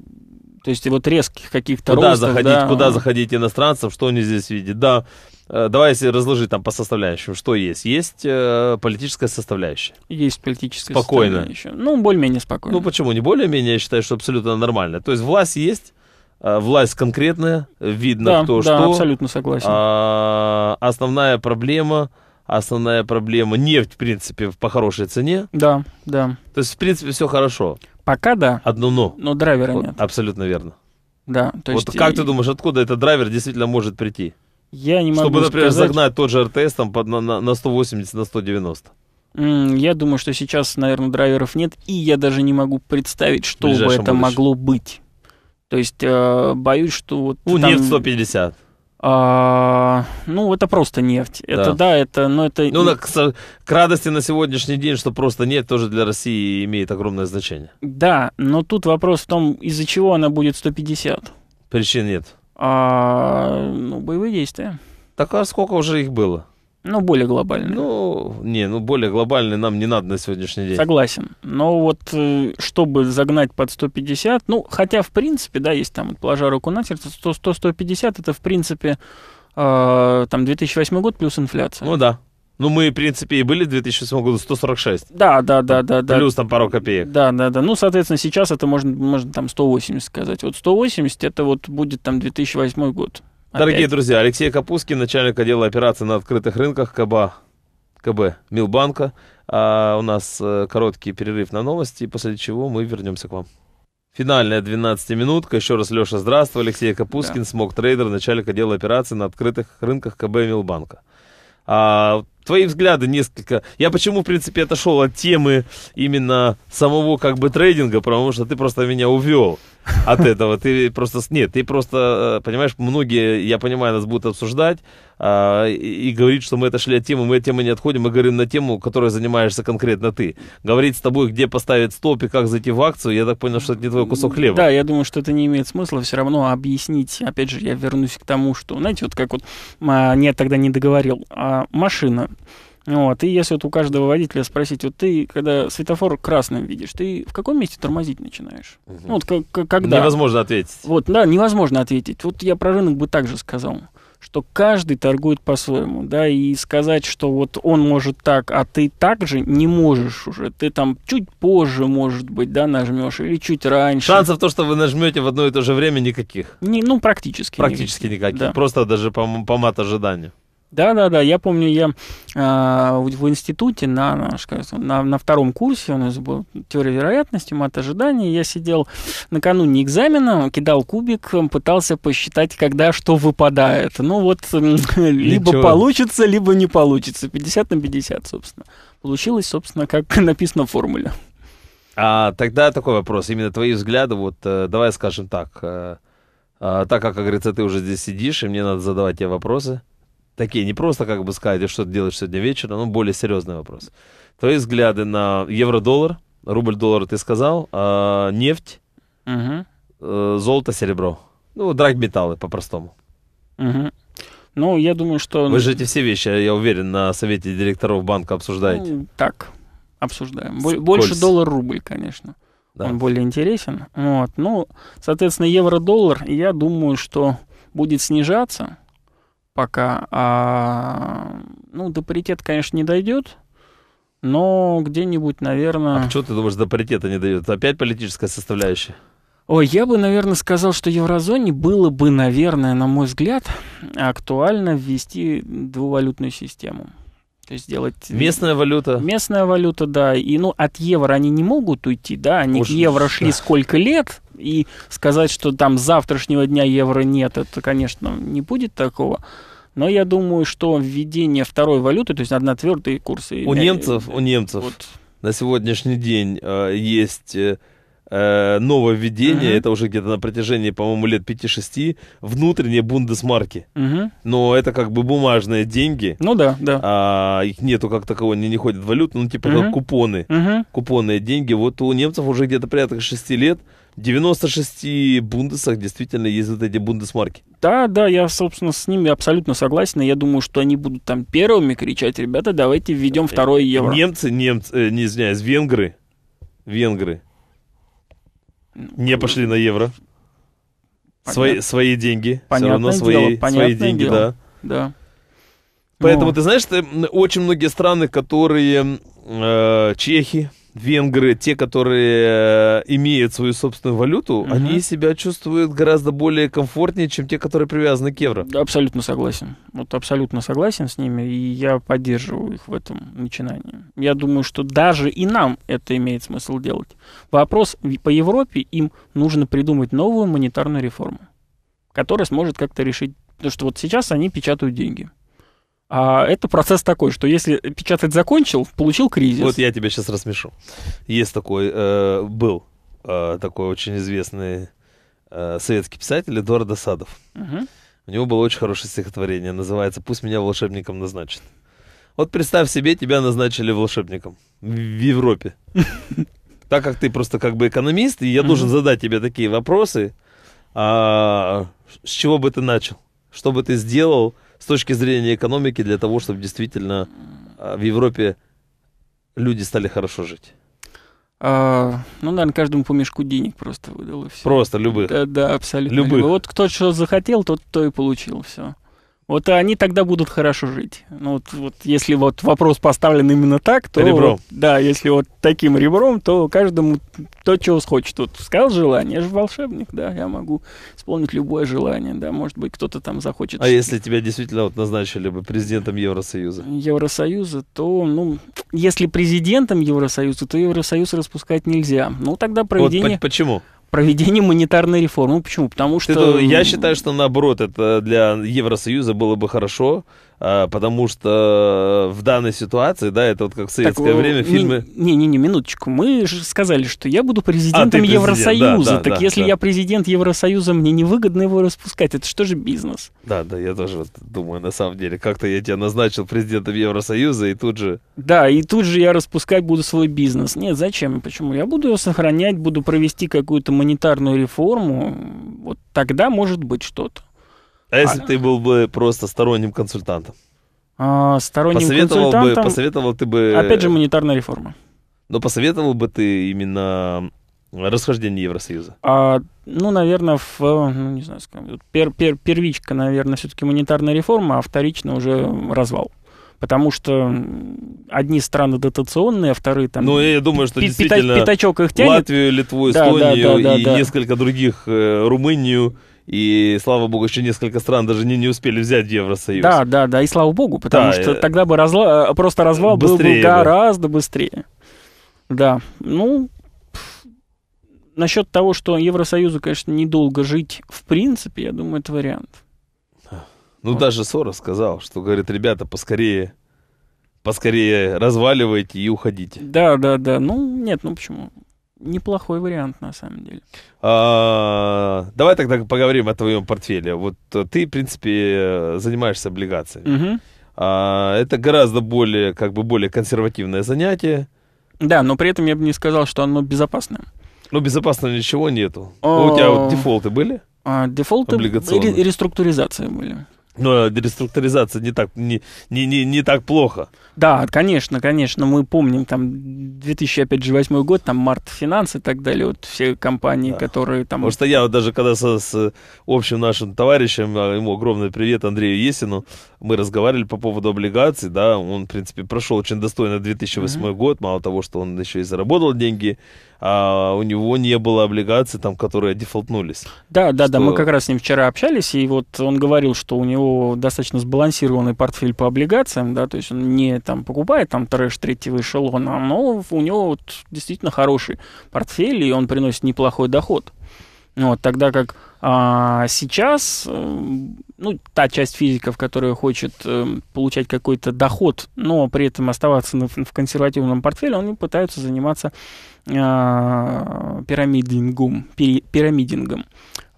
То есть вот резких каких-то куда ростов, заходить, да? Куда а. заходить иностранцев, что они здесь видят? Да, э, давай если разложить там по составляющим, что есть? Есть э, политическая составляющая. Есть политическая спокойно. составляющая. Ну, более-менее спокойно. Ну, почему? Не более-менее, я считаю, что абсолютно нормально. То есть власть есть, Э, власть конкретная, видно да, кто да, что. Да, абсолютно согласен. А, основная проблема, основная проблема нефть, в принципе, по хорошей цене. Да, да. То есть, в принципе, все хорошо. Пока да. Одно но. Но драйвера вот, нет. Абсолютно верно. Да, то есть... Вот как и... ты думаешь, откуда этот драйвер действительно может прийти? Я не могу Чтобы, например, сказать... загнать тот же РТС там под, на, на 180, на 190. Я думаю, что сейчас, наверное, драйверов нет, и я даже не могу представить, что бы это будущем. могло быть. То есть э, боюсь, что... Вот У там... нефть 150. А, ну, это просто нефть. Это да, это, но это. Ну, ну так, к радости на сегодняшний день, что просто нефть тоже для России имеет огромное значение. Да, но тут вопрос в том, из-за чего она будет 150. Причин нет. А, ну, боевые действия. Так а сколько уже их было? Ну, более глобальный. Ну, не, ну более глобальный нам не надо на сегодняшний день. Согласен. Но вот э, чтобы загнать под 150, ну, хотя, в принципе, да, есть там, положа руку на сердце, 100-150 это, в принципе, э, там 2008 год плюс инфляция. Ну да. Ну, мы, в принципе, и были в 2008 году 146. Да, да, да, да. да. Плюс там пару копеек. Да, да, да. Ну, соответственно, сейчас это можно, можно там 180 сказать. Вот 180 это вот будет там 2008 год. Опять. Дорогие друзья, Алексей Капускин, начальник отдела операций на открытых рынках КБ, КБ Милбанка. А у нас э, короткий перерыв на новости, после чего мы вернемся к вам. Финальная 12-минутка. Еще раз, Леша, здравствуй. Алексей Капускин, да. смог-трейдер, начальник отдела операций на открытых рынках КБ Милбанка. А, твои взгляды несколько... Я почему, в принципе, отошел от темы именно самого как бы трейдинга, потому что ты просто меня увел от этого. Ты просто, нет, ты просто, э, понимаешь, многие, я понимаю, нас будут обсуждать а, и, и говорить, что мы отошли от темы, мы от темы не отходим, мы говорим на тему, которой занимаешься конкретно ты. Говорить с тобой, где поставить стоп и как зайти в акцию, я так понял, что это не твой кусок хлеба. Да, я думаю, что это не имеет смысла, все равно объяснить, опять же, я вернусь к тому, что, знаете, вот как вот, а, нет, тогда не договорил, а, машина, вот, и если вот у каждого водителя спросить, вот ты, когда светофор красным видишь, ты в каком месте тормозить начинаешь? Угу. Ну, вот как, когда... Невозможно ответить. Вот, да, невозможно ответить. Вот я про рынок бы также сказал что каждый торгует по-своему, да, и сказать, что вот он может так, а ты так же не можешь уже. Ты там чуть позже, может быть, да, нажмешь, или чуть раньше. Шансов то, что вы нажмете в одно и то же время, никаких. Не, ну, практически. Практически никаких. никаких. Да. Просто даже по, по мат ожиданию. Да, да, да. Я помню, я э, в институте на, наш, на, на втором курсе, у нас была теория вероятности, мат ожиданий. Я сидел накануне экзамена, кидал кубик, пытался посчитать, когда что выпадает. Ну вот, Ничего. либо получится, либо не получится. 50 на 50, собственно. Получилось, собственно, как написано в формуле. А тогда такой вопрос. Именно твои взгляды, вот э, давай скажем так. Э, э, так как, как говорится, ты уже здесь сидишь, и мне надо задавать тебе вопросы. Такие, не просто как бы сказать, «А что ты делаешь сегодня вечером, но ну, более серьезный вопрос. Твои взгляды на евро-доллар, рубль-доллар ты сказал, а нефть, угу. золото, серебро. Ну, драгметаллы по-простому. Угу. Ну, я думаю, что... Вы же эти все вещи, я уверен, на совете директоров банка обсуждаете. Ну, так, обсуждаем. больше доллар-рубль, конечно. Да. Он более интересен. Вот. Ну, соответственно, евро-доллар, я думаю, что будет снижаться пока. А, ну, до паритета, конечно, не дойдет, но где-нибудь, наверное... А почему ты думаешь, до паритета не дойдет? Опять политическая составляющая? Ой, я бы, наверное, сказал, что еврозоне было бы, наверное, на мой взгляд, актуально ввести двувалютную систему. То есть сделать... Э, местная валюта. Местная валюта, да. И ну, от евро они не могут уйти, да. Они Уж... к евро шли да. сколько лет, и сказать, что там завтрашнего дня евро нет, это, конечно, не будет такого. Но я думаю, что введение второй валюты, то есть одна твердые курсы У э, немцев, у немцев вот. на сегодняшний день э, есть... Э, Э, нововведение, mm-hmm. это уже где-то на протяжении, по-моему, лет 5-6, внутренние бундесмарки. Mm-hmm. Но это как бы бумажные деньги. Ну да, да. А их нету как такового, они не ходят в валюту, ну типа mm-hmm. как купоны. Mm-hmm. Купонные деньги. Вот у немцев уже где-то порядка 6 лет 96 бундесах действительно есть вот эти бундесмарки. Да, да, я, собственно, с ними абсолютно согласен. Я думаю, что они будут там первыми кричать, ребята, давайте введем э, второй евро. Немцы, немцы, э, не извиняюсь, венгры, венгры не пошли на евро. Свои, свои деньги. Понятное Все равно свои, дело, свои деньги, дело. да. Да. Поэтому, ну. ты знаешь, ты, очень многие страны, которые э, чехи, венгры, те, которые э, имеют свою собственную валюту, угу. они себя чувствуют гораздо более комфортнее, чем те, которые привязаны к евро. абсолютно согласен. Вот абсолютно согласен с ними, и я поддерживаю их в этом начинании. Я думаю, что даже и нам это имеет смысл делать. Вопрос по Европе, им нужно придумать новую монетарную реформу, которая сможет как-то решить, потому что вот сейчас они печатают деньги. А это процесс такой, что если печатать закончил, получил кризис. Вот я тебя сейчас рассмешу. Есть такой, э, был э, такой очень известный э, советский писатель Эдуард Досадов. Угу. У него было очень хорошее стихотворение, называется «Пусть меня волшебником назначат». Вот представь себе, тебя назначили волшебником в Европе. Так как ты просто как бы экономист, и я должен задать тебе такие вопросы, а, с чего бы ты начал, что бы ты сделал, с точки зрения экономики для того, чтобы действительно а, в Европе люди стали хорошо жить? А, ну, наверное, каждому по мешку денег просто выдало все. Просто любых. Да, да абсолютно. Любых. любых. Вот кто что захотел, тот то и получил все. Вот они тогда будут хорошо жить. Ну, вот, вот если вот вопрос поставлен именно так, то... Ребром. Вот, да, если вот таким ребром, то каждому то, чего хочет. Вот сказал желание, я же волшебник, да, я могу исполнить любое желание, да, может быть, кто-то там захочет... А если тебя действительно вот назначили бы президентом Евросоюза? Евросоюза, то, ну, если президентом Евросоюза, то Евросоюз распускать нельзя. Ну, тогда проведение... Вот почему? проведение монетарной реформы. Ну, почему? Потому что... Это, я считаю, что наоборот, это для Евросоюза было бы хорошо, а, потому что в данной ситуации, да, это вот как в советское так, э, время фильмы... Не-не-не, минуточку. Мы же сказали, что я буду президентом а, президент, Евросоюза. Да, да, так да, если да. я президент Евросоюза, мне невыгодно его распускать. Это что же бизнес? Да, да, я тоже вот думаю, на самом деле. Как-то я тебя назначил президентом Евросоюза, и тут же... Да, и тут же я распускать буду свой бизнес. Нет, зачем? Почему? Я буду его сохранять, буду провести какую-то монетарную реформу, вот тогда может быть что-то. А если а ты был бы просто сторонним консультантом? А, сторонним посоветовал консультантом... Бы, посоветовал ты бы... Опять же, э, монетарная реформа. Но посоветовал бы ты именно расхождение Евросоюза? А, ну, наверное, в, ну, не знаю, скажем, пер, пер, первичка, наверное, все-таки монетарная реформа, а вторично уже развал потому что одни страны дотационные, а вторые там... Ну, я думаю, что действительно пятачок их тянет. Латвию, Литву, Эстонию да, да, да, и несколько других, э, Румынию, и, слава богу, еще несколько стран даже не, не успели взять Евросоюз. Да, да, да, и слава богу, потому что э, тогда бы разла... Э, просто развал был бы гораздо быстрее. Да, ну, насчет того, что Евросоюзу, конечно, недолго жить, в принципе, я думаю, это вариант. Ну, вот. даже Сора сказал, что, говорит, ребята, поскорее, поскорее разваливайте и уходите. Да, да, да. Ну, нет, ну почему? Неплохой вариант, на самом деле. А, давай тогда поговорим о твоем портфеле. Вот э, ты, в принципе, э, занимаешься облигациями. Угу. А, это гораздо более, как бы, более консервативное занятие. Да, но при этом я бы не сказал, что оно безопасное. Ну, безопасного ничего нету. О... А у тебя вот дефолты были? А, дефолты и реструктуризация были но реструктуризация не так, не, не, не, не так плохо. Да, конечно, конечно, мы помним там 2008 год, там март финансы и так далее, вот все компании, да. которые там... Потому что я вот даже когда со, с э, общим нашим товарищем, а, ему огромный привет Андрею Есину, мы разговаривали по поводу облигаций, да, он, в принципе, прошел очень достойно 2008 mm-hmm. год, мало того, что он еще и заработал деньги, а у него не было облигаций, там, которые дефолтнулись. Да, да, что... да, мы как раз с ним вчера общались, и вот он говорил, что у него достаточно сбалансированный портфель по облигациям, да, то есть он не там покупает там трэш третьего эшелона, но у него вот, действительно хороший портфель, и он приносит неплохой доход. Вот, тогда как а, сейчас, э, ну, та часть физиков, которая хочет э, получать какой-то доход, но при этом оставаться на, в консервативном портфеле, они пытаются заниматься а, пирамидингом, пирамидингом.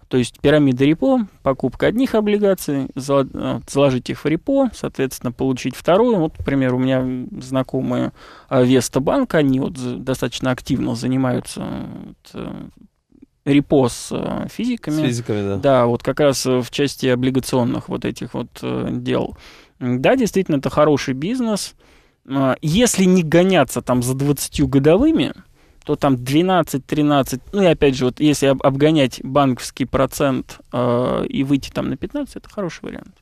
То есть пирамида репо, покупка одних облигаций, а, заложить их в репо, соответственно, получить вторую. Вот, например, у меня знакомые Веста Банк, они вот достаточно активно занимаются э, репо с э, физиками. С физиками, да. Да, вот как раз э, в части облигационных вот этих вот дел. Да, действительно, это хороший бизнес. А, если не гоняться там за 20 годовыми, то там 12-13, ну и опять же, вот если обгонять банковский процент э, и выйти там на 15, это хороший вариант.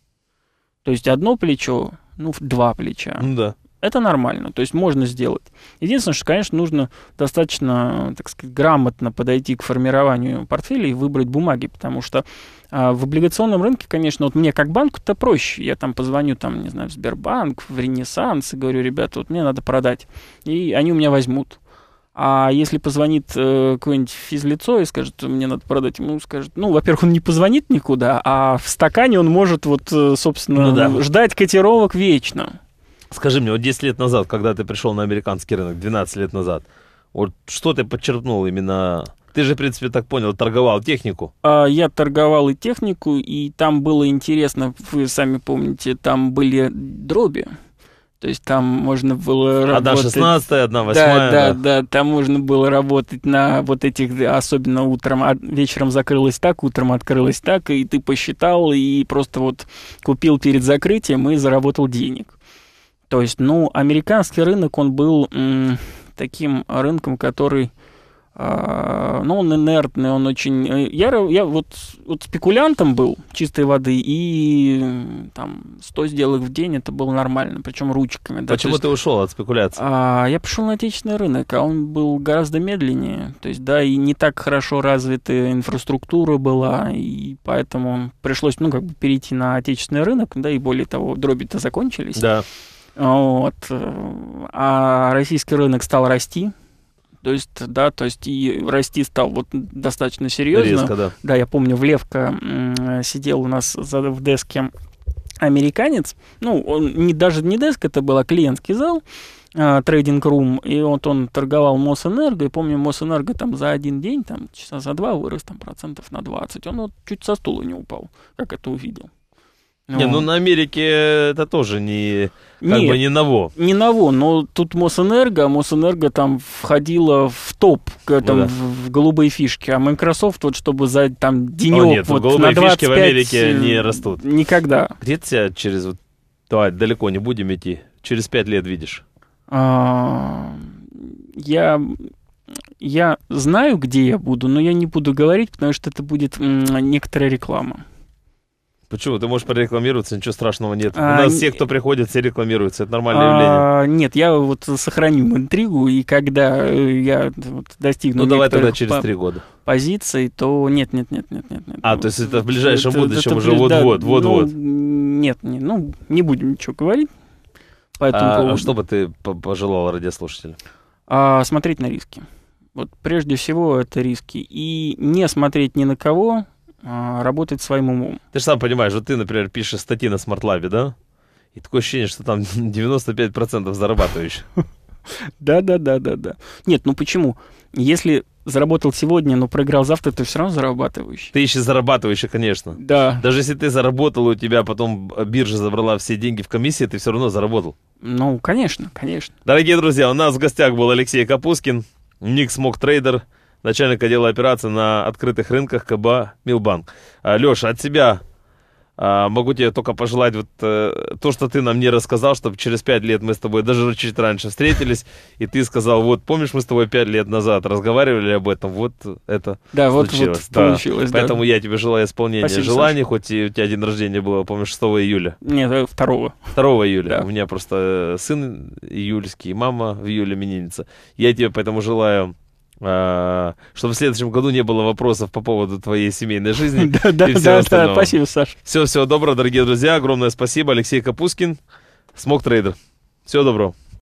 То есть одно плечо, ну, два плеча. Ну да. Это нормально, то есть можно сделать. Единственное, что, конечно, нужно достаточно, так сказать, грамотно подойти к формированию портфеля и выбрать бумаги, потому что а, в облигационном рынке, конечно, вот мне как банку-то проще. Я там позвоню, там, не знаю, в Сбербанк, в Ренессанс и говорю, ребята, вот мне надо продать. И они у меня возьмут. А если позвонит э, какое-нибудь физлицо и скажет, мне надо продать, ему скажет, ну, во-первых, он не позвонит никуда, а в стакане он может вот, э, собственно, ну, да. ждать котировок вечно. Скажи мне, вот 10 лет назад, когда ты пришел на американский рынок, 12 лет назад, вот что ты подчеркнул именно ты же, в принципе, так понял, торговал технику. А, я торговал и технику, и там было интересно, вы сами помните, там были дроби. То есть там можно было а Одна работать... Одна 16 одна 8 да, да, да, там можно было работать на вот этих, особенно утром, а вечером закрылось так, утром открылось так, и ты посчитал, и просто вот купил перед закрытием и заработал денег. То есть, ну, американский рынок, он был м, таким рынком, который а, но ну, он инертный, он очень... Э, я, я вот, вот спекулянтом был чистой воды, и э, там 100 сделок в день это было нормально, причем ручками. Да? Почему есть, ты ушел от спекуляции? А, я пошел на отечественный рынок, а он был гораздо медленнее. То есть, да, и не так хорошо развитая инфраструктура была, и поэтому пришлось, ну, как бы перейти на отечественный рынок, да, и более того, дроби-то закончились. Да. Вот. Э, а российский рынок стал расти, то есть, да, то есть и расти стал вот достаточно серьезно. Резко, да. Да, я помню, в Левка сидел у нас за в деске американец, ну, он не, даже не деск, это был, а клиентский зал, а, трейдинг-рум, и вот он торговал Мосэнерго, и помню, Мосэнерго там за один день, там, часа за два вырос там процентов на 20, он вот чуть со стула не упал, как это увидел. Не, ну на Америке это тоже не, как Нет, бы не ново. Не ново, но тут Мосэнерго, а Мосэнерго там входила в топ, там, ну, да. в, голубые фишки, а Microsoft вот чтобы за там денег. О, нет, вот голубые на 25 фишки в Америке не растут. Никогда. Где ты себя через давай, далеко не будем идти, через пять лет видишь? А, я я знаю, где я буду, но я не буду говорить, потому что это будет некоторая реклама. Почему? Ты можешь прорекламироваться, ничего страшного нет. А, У нас все, кто приходит, все рекламируются. Это нормальное а, явление. Нет, я вот сохраню интригу, и когда э, я вот достигну... Ну, давай тогда через три года. Позиции, то нет, нет, нет, нет, нет. нет. А, вот, то есть это в ближайшем это, будущем это, уже вот-вот, да, вот-вот. Ну, нет, не, ну, не будем ничего говорить. Поэтому а, а, поводу. что бы ты пожелал радиослушателям? А, смотреть на риски. Вот прежде всего это риски. И не смотреть ни на кого, а, работать своим умом. Ты же сам понимаешь, вот ты, например, пишешь статьи на Смартлабе, да? И такое ощущение, что там 95% зарабатываешь. Да, да, да, да, да. Нет, ну почему? Если заработал сегодня, но проиграл завтра, ты все равно зарабатывающий. Ты еще зарабатывающий, конечно. Да. Даже если ты заработал, у тебя потом биржа забрала все деньги в комиссии, ты все равно заработал. Ну, конечно, конечно. Дорогие друзья, у нас в гостях был Алексей Капускин, ник Мок Трейдер начальник отдела операции на открытых рынках КБ «Милбанк». Леша, от себя а, могу тебе только пожелать вот э, то, что ты нам не рассказал, чтобы через пять лет мы с тобой даже чуть раньше встретились, и ты сказал, вот помнишь, мы с тобой пять лет назад разговаривали об этом, вот это да, случилось. Вот, вот да. получилось. Поэтому да. я тебе желаю исполнения Спасибо, желаний, Саша. хоть и у тебя день рождения было, помнишь, 6 июля. Нет, 2. 2 июля. Да. У меня просто э, сын июльский, мама в июле именинница. Я тебе поэтому желаю а, чтобы в следующем году не было вопросов по поводу твоей семейной жизни. Да, да, да, спасибо, Саш. Все, всего доброго, дорогие друзья. Огромное спасибо. Алексей Капускин, Смок Трейдер. Всего доброго.